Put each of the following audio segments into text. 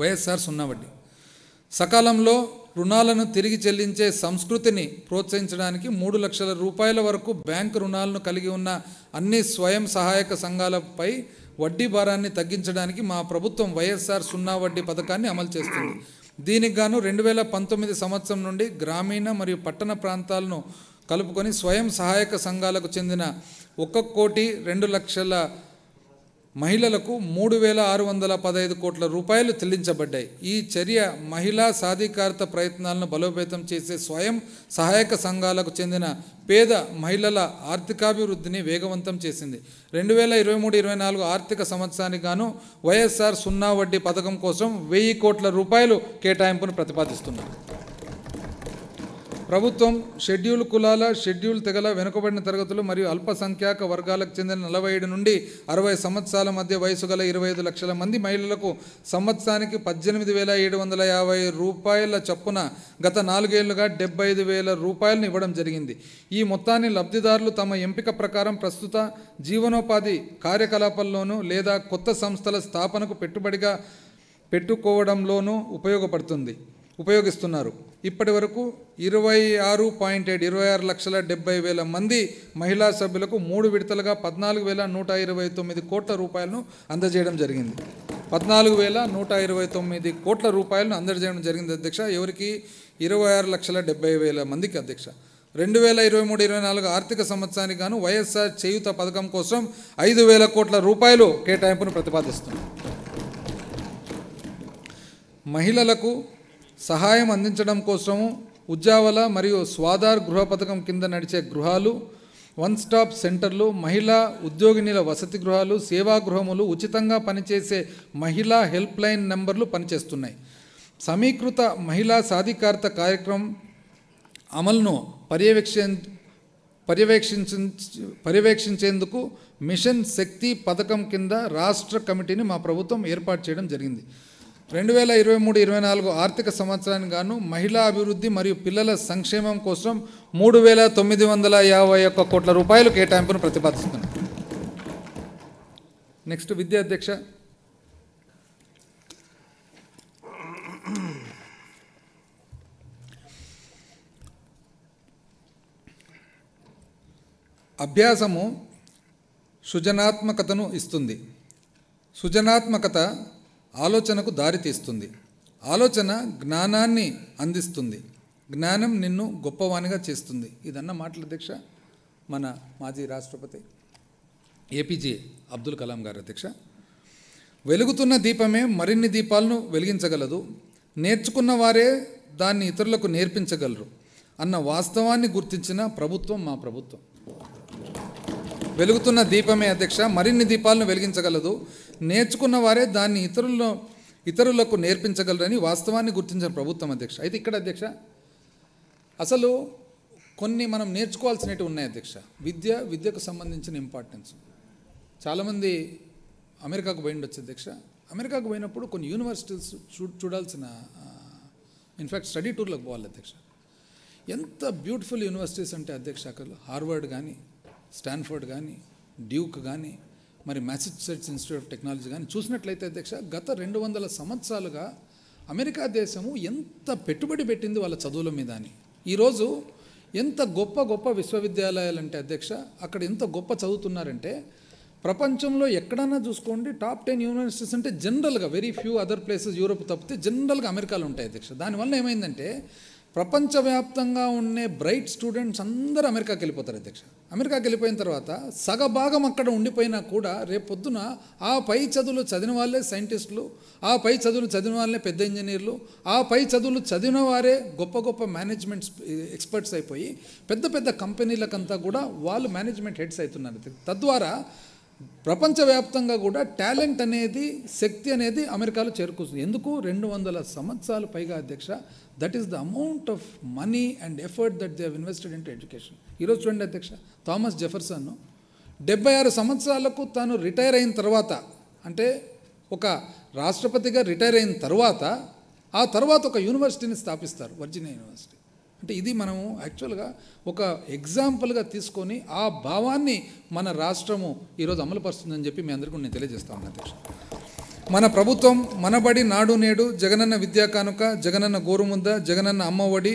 వైఎస్ఆర్ సున్నా వడ్డీ సకాలంలో రుణాలను తిరిగి చెల్లించే సంస్కృతిని ప్రోత్సహించడానికి మూడు లక్షల రూపాయల వరకు బ్యాంకు రుణాలను కలిగి ఉన్న అన్ని స్వయం సహాయక సంఘాలపై వడ్డీ భారాన్ని తగ్గించడానికి మా ప్రభుత్వం వైఎస్ఆర్ సున్నా వడ్డీ పథకాన్ని అమలు చేస్తుంది దీనికి గాను రెండు వేల పంతొమ్మిది సంవత్సరం నుండి గ్రామీణ మరియు పట్టణ ప్రాంతాలను కలుపుకొని స్వయం సహాయక సంఘాలకు చెందిన ఒక కోటి రెండు లక్షల మహిళలకు మూడు వేల ఆరు వందల పదహైదు కోట్ల రూపాయలు చెల్లించబడ్డాయి ఈ చర్య మహిళా సాధికారత ప్రయత్నాలను బలోపేతం చేసే స్వయం సహాయక సంఘాలకు చెందిన పేద మహిళల ఆర్థికాభివృద్ధిని వేగవంతం చేసింది రెండు వేల ఇరవై మూడు ఇరవై నాలుగు ఆర్థిక సంవత్సరానికి గాను వైఎస్ఆర్ సున్నా వడ్డీ పథకం కోసం వెయ్యి కోట్ల రూపాయలు కేటాయింపును ప్రతిపాదిస్తున్నారు ప్రభుత్వం షెడ్యూల్ కులాల షెడ్యూల్ తెగల వెనుకబడిన తరగతులు మరియు అల్పసంఖ్యాక వర్గాలకు చెందిన నలభై ఏడు నుండి అరవై సంవత్సరాల మధ్య వయసు గల ఇరవై ఐదు లక్షల మంది మహిళలకు సంవత్సరానికి పద్దెనిమిది వేల ఏడు వందల యాభై రూపాయల చొప్పున గత నాలుగేళ్లుగా డెబ్బై ఐదు వేల రూపాయలను ఇవ్వడం జరిగింది ఈ మొత్తాన్ని లబ్ధిదారులు తమ ఎంపిక ప్రకారం ప్రస్తుత జీవనోపాధి కార్యకలాపాల్లోనూ లేదా కొత్త సంస్థల స్థాపనకు పెట్టుబడిగా పెట్టుకోవడంలోనూ ఉపయోగపడుతుంది ఉపయోగిస్తున్నారు ఇప్పటి వరకు ఇరవై ఆరు పాయింట్ ఏడు ఇరవై ఆరు లక్షల డెబ్బై వేల మంది మహిళా సభ్యులకు మూడు విడతలుగా పద్నాలుగు వేల నూట ఇరవై తొమ్మిది కోట్ల రూపాయలను అందజేయడం జరిగింది పద్నాలుగు వేల నూట ఇరవై తొమ్మిది కోట్ల రూపాయలను అందజేయడం జరిగింది అధ్యక్ష ఎవరికి ఇరవై ఆరు లక్షల డెబ్బై వేల మందికి అధ్యక్ష రెండు వేల ఇరవై మూడు ఇరవై నాలుగు ఆర్థిక సంవత్సరానికి గాను వైఎస్ఆర్ చేయుత పథకం కోసం ఐదు వేల కోట్ల రూపాయలు కేటాయింపును ప్రతిపాదిస్తుంది మహిళలకు సహాయం అందించడం కోసం ఉజ్జావల మరియు స్వాదార్ గృహ పథకం కింద నడిచే గృహాలు వన్ స్టాప్ సెంటర్లు మహిళా ఉద్యోగినీల వసతి గృహాలు సేవా గృహములు ఉచితంగా పనిచేసే మహిళా హెల్ప్ లైన్ నెంబర్లు పనిచేస్తున్నాయి సమీకృత మహిళా సాధికారత కార్యక్రమం అమలును పర్యవేక్ష పర్యవేక్షించ పర్యవేక్షించేందుకు మిషన్ శక్తి పథకం కింద రాష్ట్ర కమిటీని మా ప్రభుత్వం ఏర్పాటు చేయడం జరిగింది రెండు వేల ఇరవై మూడు ఇరవై నాలుగు ఆర్థిక సంవత్సరానికి గాను మహిళా అభివృద్ధి మరియు పిల్లల సంక్షేమం కోసం మూడు వేల తొమ్మిది వందల యాభై ఒక్క కోట్ల రూపాయలు కేటాయింపును ప్రతిపాదిస్తున్నారు నెక్స్ట్ విద్యా అధ్యక్ష అభ్యాసము సృజనాత్మకతను ఇస్తుంది సృజనాత్మకత ఆలోచనకు దారితీస్తుంది ఆలోచన జ్ఞానాన్ని అందిస్తుంది జ్ఞానం నిన్ను గొప్పవానిగా చేస్తుంది ఇదన్న మాటల అధ్యక్ష మన మాజీ రాష్ట్రపతి ఏపీజే అబ్దుల్ కలాం గారు అధ్యక్ష వెలుగుతున్న దీపమే మరిన్ని దీపాలను వెలిగించగలదు నేర్చుకున్న వారే దాన్ని ఇతరులకు నేర్పించగలరు అన్న వాస్తవాన్ని గుర్తించిన ప్రభుత్వం మా ప్రభుత్వం వెలుగుతున్న దీపమే అధ్యక్ష మరిన్ని దీపాలను వెలిగించగలదు నేర్చుకున్న వారే దాన్ని ఇతరుల్లో ఇతరులకు నేర్పించగలరని వాస్తవాన్ని గుర్తించిన ప్రభుత్వం అధ్యక్ష అయితే ఇక్కడ అధ్యక్ష అసలు కొన్ని మనం నేర్చుకోవాల్సినవి ఉన్నాయి అధ్యక్ష విద్య విద్యకు సంబంధించిన ఇంపార్టెన్స్ చాలామంది అమెరికాకు పోయిండొచ్చు అధ్యక్ష అమెరికాకు పోయినప్పుడు కొన్ని యూనివర్సిటీస్ చూ చూడాల్సిన ఇన్ఫ్యాక్ట్ స్టడీ టూర్లకు పోవాలి అధ్యక్ష ఎంత బ్యూటిఫుల్ యూనివర్సిటీస్ అంటే అధ్యక్ష అక్కడ హార్వర్డ్ కానీ స్టాన్ఫర్డ్ కానీ డ్యూక్ కానీ మరి మ్యాసచ్యూసెట్స్ ఇన్స్టిట్యూట్ ఆఫ్ టెక్నాలజీ కానీ చూసినట్లయితే అధ్యక్ష గత రెండు వందల సంవత్సరాలుగా అమెరికా దేశము ఎంత పెట్టుబడి పెట్టింది వాళ్ళ చదువుల మీద అని ఈరోజు ఎంత గొప్ప గొప్ప విశ్వవిద్యాలయాలంటే అధ్యక్ష అక్కడ ఎంత గొప్ప చదువుతున్నారంటే ప్రపంచంలో ఎక్కడన్నా చూసుకోండి టాప్ టెన్ యూనివర్సిటీస్ అంటే జనరల్గా very few other places Europe తప్పితే జనరల్గా అమెరికాలో ఉంటాయి అధ్యక్ష దానివల్ల ఏమైందంటే ప్రపంచవ్యాప్తంగా ఉండే బ్రైట్ స్టూడెంట్స్ అందరూ అమెరికాకి వెళ్ళిపోతారు అధ్యక్ష అమెరికాకి వెళ్ళిపోయిన తర్వాత సగభాగం అక్కడ ఉండిపోయినా కూడా రేపు పొద్దున ఆ పై చదువులు చదివిన వాళ్ళే సైంటిస్టులు ఆ పై చదువులు చదివిన వాళ్ళే పెద్ద ఇంజనీర్లు ఆ పై చదువులు చదివిన వారే గొప్ప గొప్ప మేనేజ్మెంట్ ఎక్స్పర్ట్స్ అయిపోయి పెద్ద పెద్ద కంపెనీలకంతా కూడా వాళ్ళు మేనేజ్మెంట్ హెడ్స్ అవుతున్నారు తద్వారా ప్రపంచవ్యాప్తంగా కూడా టాలెంట్ అనేది శక్తి అనేది అమెరికాలో చేరుకుంటుంది ఎందుకు రెండు వందల సంవత్సరాలు పైగా అధ్యక్ష that is the amount of money and effort that they have invested into education ఈరోజు చూడండి అధ్యక్ష థామస్ జెఫర్సన్ డెబ్బై ఆరు సంవత్సరాలకు తాను రిటైర్ అయిన తర్వాత అంటే ఒక రాష్ట్రపతిగా రిటైర్ అయిన తర్వాత ఆ తర్వాత ఒక యూనివర్సిటీని స్థాపిస్తారు వర్జినియా యూనివర్సిటీ అంటే ఇది మనము యాక్చువల్గా ఒక ఎగ్జాంపుల్గా తీసుకొని ఆ భావాన్ని మన రాష్ట్రము ఈరోజు అమలుపరుస్తుందని చెప్పి మీ అందరికీ నేను తెలియజేస్తాను అధ్యక్ష మన ప్రభుత్వం మనబడి నాడు నేడు జగనన్న విద్యా కానుక జగనన్న గోరుముద్ద జగనన్న అమ్మఒడి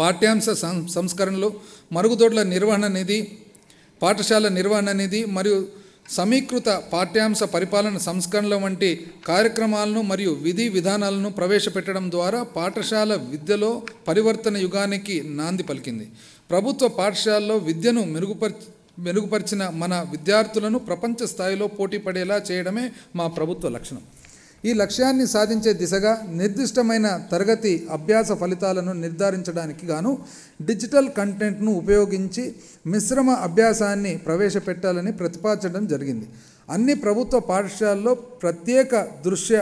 పాఠ్యాంశ సంస్కరణలు మరుగుదొడ్ల నిర్వహణ నిధి పాఠశాల నిర్వహణ నిధి మరియు సమీకృత పాఠ్యాంశ పరిపాలన సంస్కరణల వంటి కార్యక్రమాలను మరియు విధి విధానాలను ప్రవేశపెట్టడం ద్వారా పాఠశాల విద్యలో పరివర్తన యుగానికి నాంది పలికింది ప్రభుత్వ పాఠశాలలో విద్యను మెరుగుపరి మెరుగుపరిచిన మన విద్యార్థులను ప్రపంచ స్థాయిలో పోటీ పడేలా చేయడమే మా ప్రభుత్వ లక్షణం ఈ లక్ష్యాన్ని సాధించే దిశగా నిర్దిష్టమైన తరగతి అభ్యాస ఫలితాలను నిర్ధారించడానికి గాను డిజిటల్ కంటెంట్ను ఉపయోగించి మిశ్రమ అభ్యాసాన్ని ప్రవేశపెట్టాలని ప్రతిపాదించడం జరిగింది అన్ని ప్రభుత్వ పాఠశాలల్లో ప్రత్యేక దృశ్య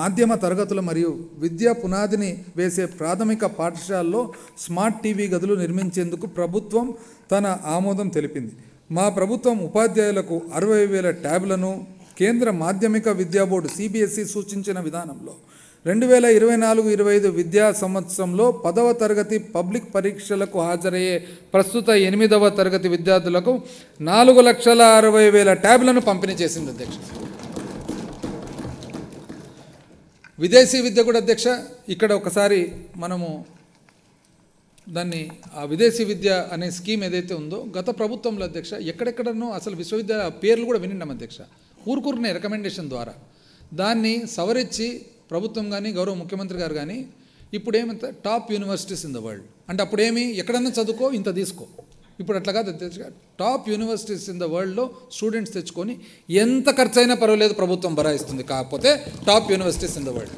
మాధ్యమ తరగతులు మరియు విద్యా పునాదిని వేసే ప్రాథమిక పాఠశాలలో స్మార్ట్ టీవీ గదులు నిర్మించేందుకు ప్రభుత్వం తన ఆమోదం తెలిపింది మా ప్రభుత్వం ఉపాధ్యాయులకు అరవై వేల ట్యాబ్లను కేంద్ర మాధ్యమిక విద్యా బోర్డు సిబిఎస్ఈ సూచించిన విధానంలో రెండు వేల ఇరవై నాలుగు ఇరవై ఐదు విద్యా సంవత్సరంలో పదవ తరగతి పబ్లిక్ పరీక్షలకు హాజరయ్యే ప్రస్తుత ఎనిమిదవ తరగతి విద్యార్థులకు నాలుగు లక్షల అరవై వేల ట్యాబ్లను పంపిణీ చేసింది అధ్యక్ష విదేశీ విద్య కూడా అధ్యక్ష ఇక్కడ ఒకసారి మనము దాన్ని ఆ విదేశీ విద్య అనే స్కీమ్ ఏదైతే ఉందో గత ప్రభుత్వంలో అధ్యక్ష ఎక్కడెక్కడనో అసలు విశ్వవిద్యాలయ పేర్లు కూడా వినిన్నాం అధ్యక్ష ఊరుకూరునే రికమెండేషన్ ద్వారా దాన్ని సవరించి ప్రభుత్వం కానీ గౌరవ ముఖ్యమంత్రి గారు కానీ ఇప్పుడు ఏమంటే top universities in the world అంటే అప్పుడేమి ఎక్కడన్నా చదువుకో ఇంత తీసుకో ఇప్పుడు అట్లా కాదు టాప్ యూనివర్సిటీస్ ఇన్ ద వరల్డ్లో స్టూడెంట్స్ తెచ్చుకొని ఎంత ఖర్చైనా పర్వాలేదు ప్రభుత్వం భరాయిస్తుంది కాకపోతే top universities in the world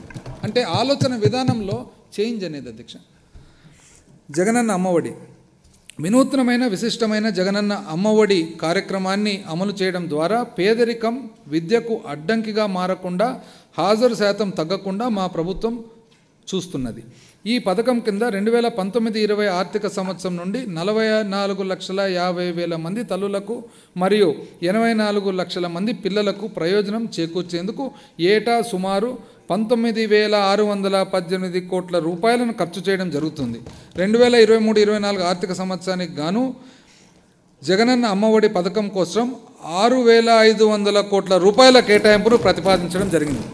అంటే ఆలోచన విధానంలో చేంజ్ అనేది అధ్యక్ష జగనన్న అమ్మఒడి వినూత్నమైన విశిష్టమైన జగనన్న అమ్మఒడి కార్యక్రమాన్ని అమలు చేయడం ద్వారా పేదరికం విద్యకు అడ్డంకిగా మారకుండా హాజరు శాతం తగ్గకుండా మా ప్రభుత్వం చూస్తున్నది ఈ పథకం కింద రెండు వేల పంతొమ్మిది ఇరవై ఆర్థిక సంవత్సరం నుండి నలభై నాలుగు లక్షల యాభై వేల మంది తల్లులకు మరియు ఎనభై నాలుగు లక్షల మంది పిల్లలకు ప్రయోజనం చేకూర్చేందుకు ఏటా సుమారు పంతొమ్మిది వేల ఆరు వందల పద్దెనిమిది కోట్ల రూపాయలను ఖర్చు చేయడం జరుగుతుంది రెండు వేల ఇరవై మూడు ఇరవై నాలుగు ఆర్థిక సంవత్సరానికి గాను జగనన్న అమ్మఒడి పథకం కోసం ఆరు వేల ఐదు వందల కోట్ల రూపాయల కేటాయింపును ప్రతిపాదించడం జరిగింది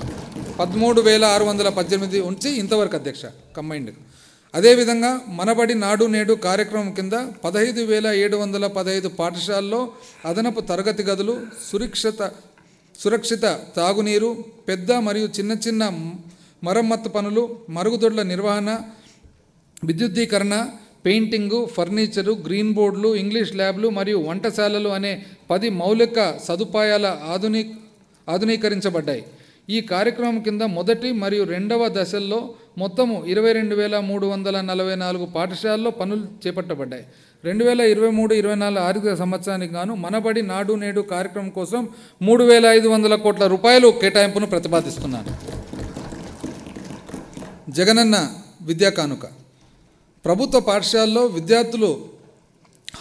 పదమూడు వేల ఆరు వందల పద్దెనిమిది ఉంచి ఇంతవరకు అధ్యక్ష కంబైండ్ అదేవిధంగా మనబడి నాడు నేడు కార్యక్రమం కింద పదహైదు వేల ఏడు వందల పదహైదు పాఠశాలల్లో అదనపు తరగతి గదులు సురక్షిత సురక్షిత తాగునీరు పెద్ద మరియు చిన్న చిన్న మరమ్మత్తు పనులు మరుగుదొడ్ల నిర్వహణ విద్యుద్దీకరణ పెయింటింగు ఫర్నిచరు గ్రీన్ బోర్డులు ఇంగ్లీష్ ల్యాబ్లు మరియు వంటశాలలు అనే పది మౌలిక సదుపాయాల ఆధునీ ఆధునీకరించబడ్డాయి ఈ కార్యక్రమం కింద మొదటి మరియు రెండవ దశల్లో మొత్తము ఇరవై రెండు వేల మూడు వందల నలభై నాలుగు పాఠశాలల్లో పనులు చేపట్టబడ్డాయి రెండు వేల ఇరవై మూడు ఇరవై నాలుగు ఆర్థిక సంవత్సరానికి గాను మనబడి నాడు నేడు కార్యక్రమం కోసం మూడు వేల ఐదు వందల కోట్ల రూపాయలు కేటాయింపును ప్రతిపాదిస్తున్నాను జగనన్న విద్యా కానుక ప్రభుత్వ పాఠశాలలో విద్యార్థులు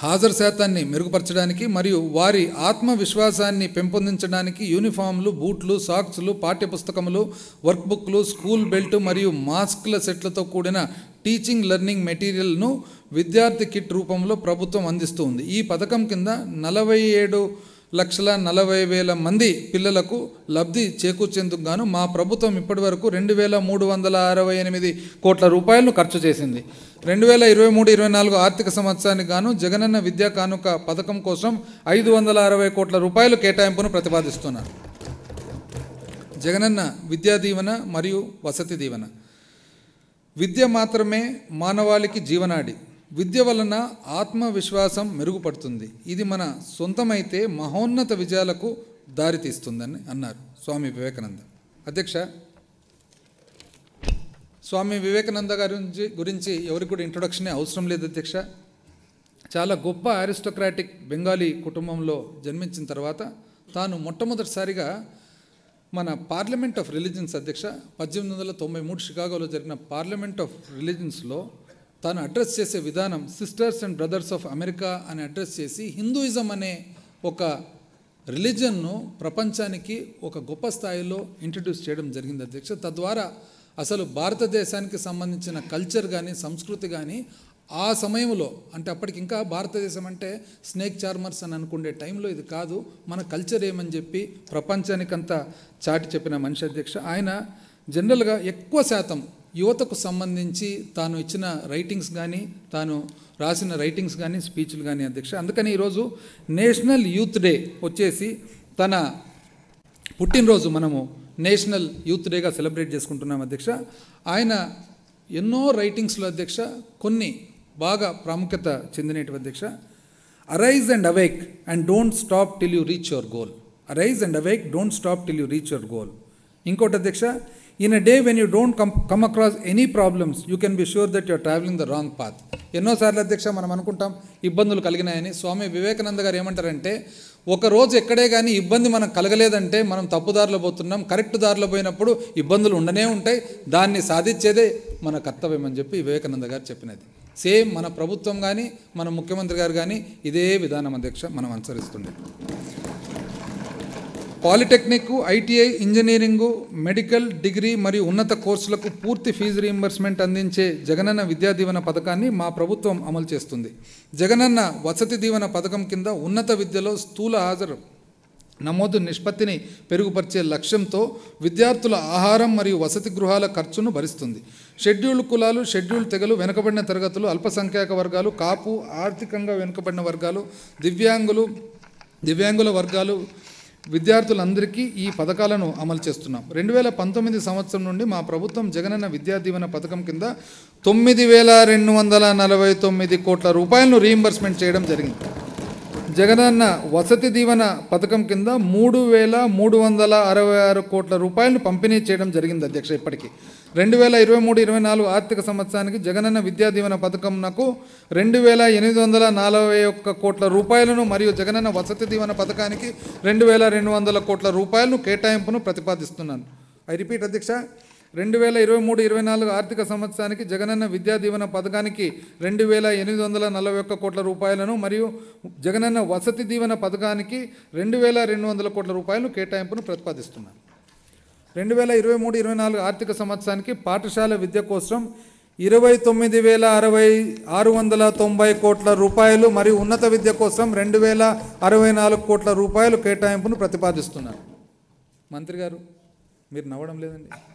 హాజరు శాతాన్ని మెరుగుపరచడానికి మరియు వారి ఆత్మవిశ్వాసాన్ని పెంపొందించడానికి యూనిఫామ్లు బూట్లు సాక్స్లు పాఠ్యపుస్తకములు వర్క్బుక్లు స్కూల్ బెల్ట్ మరియు మాస్క్ల సెట్లతో కూడిన టీచింగ్ లెర్నింగ్ మెటీరియల్ను విద్యార్థి కిట్ రూపంలో ప్రభుత్వం అందిస్తుంది ఈ పథకం కింద నలభై ఏడు లక్షల నలభై వేల మంది పిల్లలకు లబ్ధి చేకూర్చేందుకు గాను మా ప్రభుత్వం ఇప్పటి వరకు రెండు వేల మూడు వందల అరవై ఎనిమిది కోట్ల రూపాయలను ఖర్చు చేసింది రెండు వేల ఇరవై మూడు ఇరవై నాలుగు ఆర్థిక సంవత్సరానికి గాను జగనన్న విద్యా కానుక పథకం కోసం ఐదు వందల అరవై కోట్ల రూపాయలు కేటాయింపును ప్రతిపాదిస్తున్నారు జగనన్న విద్యా దీవెన మరియు వసతి దీవెన విద్య మాత్రమే మానవాళికి జీవనాడి విద్య వలన ఆత్మవిశ్వాసం మెరుగుపడుతుంది ఇది మన సొంతమైతే మహోన్నత విజయాలకు దారితీస్తుందని అన్నారు స్వామి వివేకానంద అధ్యక్ష స్వామి వివేకానంద గారి గురించి ఎవరికి కూడా ఇంట్రొడక్షనే అవసరం లేదు అధ్యక్ష చాలా గొప్ప అరిస్టోక్రాటిక్ బెంగాలీ కుటుంబంలో జన్మించిన తర్వాత తాను మొట్టమొదటిసారిగా మన పార్లమెంట్ ఆఫ్ రిలీజన్స్ అధ్యక్ష పద్దెనిమిది వందల తొంభై మూడు షికాగోలో జరిగిన పార్లమెంట్ ఆఫ్ రిలీజన్స్లో తాను అడ్రస్ చేసే విధానం sisters and brothers of America అని అడ్రస్ చేసి హిందూయిజం అనే ఒక రిలీజన్ను ప్రపంచానికి ఒక గొప్ప స్థాయిలో ఇంట్రడ్యూస్ చేయడం జరిగింది అధ్యక్ష తద్వారా అసలు భారతదేశానికి సంబంధించిన కల్చర్ కానీ సంస్కృతి కానీ ఆ సమయంలో అంటే అప్పటికి ఇంకా భారతదేశం అంటే స్నేక్ చార్మర్స్ అని అనుకునే టైంలో ఇది కాదు మన కల్చర్ ఏమని చెప్పి ప్రపంచానికంతా చాటి చెప్పిన మనిషి అధ్యక్ష ఆయన జనరల్గా ఎక్కువ శాతం యువతకు సంబంధించి తాను ఇచ్చిన రైటింగ్స్ కానీ తాను రాసిన రైటింగ్స్ కానీ స్పీచ్లు కానీ అధ్యక్ష అందుకని ఈరోజు నేషనల్ యూత్ డే వచ్చేసి తన పుట్టినరోజు మనము నేషనల్ యూత్ డేగా సెలబ్రేట్ చేసుకుంటున్నాం అధ్యక్ష ఆయన ఎన్నో రైటింగ్స్లో అధ్యక్ష కొన్ని బాగా ప్రాముఖ్యత చెందినటువంటి అధ్యక్ష arise and awake and don't stop till you reach your goal arise and awake don't stop till you reach your goal ఇంకోటి అధ్యక్ష in a day when you don't come come across any problems you can be sure that you're travelling the wrong path ఎన్నోసార్లు అధ్యక్ష మనం అనుకుంటాం ఇబ్బందులు కలిగినాయని స్వామి వివేకానంద గారు ఏమంటారంటే ఒక రోజు ఎక్కడే కానీ ఇబ్బంది మనం కలగలేదంటే మనం తప్పుదారులు పోతున్నాం కరెక్ట్ దారిలో పోయినప్పుడు ఇబ్బందులు ఉండనే ఉంటాయి దాన్ని సాధించేదే మన కర్తవ్యం అని చెప్పి వివేకానంద గారు చెప్పినది సేమ్ మన ప్రభుత్వం కానీ మన ముఖ్యమంత్రి గారు కానీ ఇదే విధానం అధ్యక్ష మనం అనుసరిస్తుండే polytechnic ITI engineering medical degree మరియు ఉన్నత కోర్సులకు పూర్తి ఫీజు రీయింబర్స్మెంట్ అందించే జగనన్న విద్యా దీవెన పథకాన్ని మా ప్రభుత్వం అమలు చేస్తుంది జగనన్న వసతి దీవెన పథకం కింద ఉన్నత విద్యలో స్థూల హాజరు నమోదు నిష్పత్తిని పెరుగుపరిచే లక్ష్యంతో విద్యార్థుల ఆహారం మరియు వసతి గృహాల ఖర్చును భరిస్తుంది షెడ్యూల్డ్ కులాలు షెడ్యూల్డ్ తెగలు వెనుకబడిన తరగతులు అల్పసంఖ్యాక వర్గాలు కాపు ఆర్థికంగా వెనుకబడిన వర్గాలు దివ్యాంగులు దివ్యాంగుల వర్గాలు విద్యార్థులందరికీ ఈ పథకాలను అమలు చేస్తున్నాం రెండు వేల పంతొమ్మిది సంవత్సరం నుండి మా ప్రభుత్వం జగనన్న విద్యా దీవెన పథకం కింద తొమ్మిది వేల రెండు వందల నలభై తొమ్మిది కోట్ల రూపాయలను రీఎంబర్స్మెంట్ చేయడం జరిగింది జగనన్న వసతి దీవెన పథకం కింద మూడు వేల మూడు వందల అరవై ఆరు కోట్ల రూపాయలను పంపిణీ చేయడం జరిగింది అధ్యక్ష ఇప్పటికీ రెండు వేల ఇరవై మూడు ఇరవై నాలుగు ఆర్థిక సంవత్సరానికి జగనన్న విద్యా దీవెన నాకు రెండు వేల ఎనిమిది వందల నలభై ఒక్క కోట్ల రూపాయలను మరియు జగనన్న వసతి దీవెన పథకానికి రెండు వేల రెండు వందల కోట్ల రూపాయలను కేటాయింపును ప్రతిపాదిస్తున్నాను ఐ రిపీట్ అధ్యక్ష రెండు వేల ఇరవై మూడు ఇరవై నాలుగు ఆర్థిక సంవత్సరానికి జగనన్న విద్యా దీవెన పథకానికి రెండు వేల ఎనిమిది వందల నలభై ఒక్క కోట్ల రూపాయలను మరియు జగనన్న వసతి దీవెన పథకానికి రెండు వేల రెండు వందల కోట్ల రూపాయలు కేటాయింపును ప్రతిపాదిస్తున్నాను రెండు వేల ఇరవై మూడు ఇరవై నాలుగు ఆర్థిక సంవత్సరానికి పాఠశాల విద్య కోసం ఇరవై తొమ్మిది వేల అరవై ఆరు వందల తొంభై కోట్ల రూపాయలు మరియు ఉన్నత విద్య కోసం రెండు వేల అరవై నాలుగు కోట్ల రూపాయలు కేటాయింపును ప్రతిపాదిస్తున్నారు మంత్రి గారు మీరు నవ్వడం లేదండి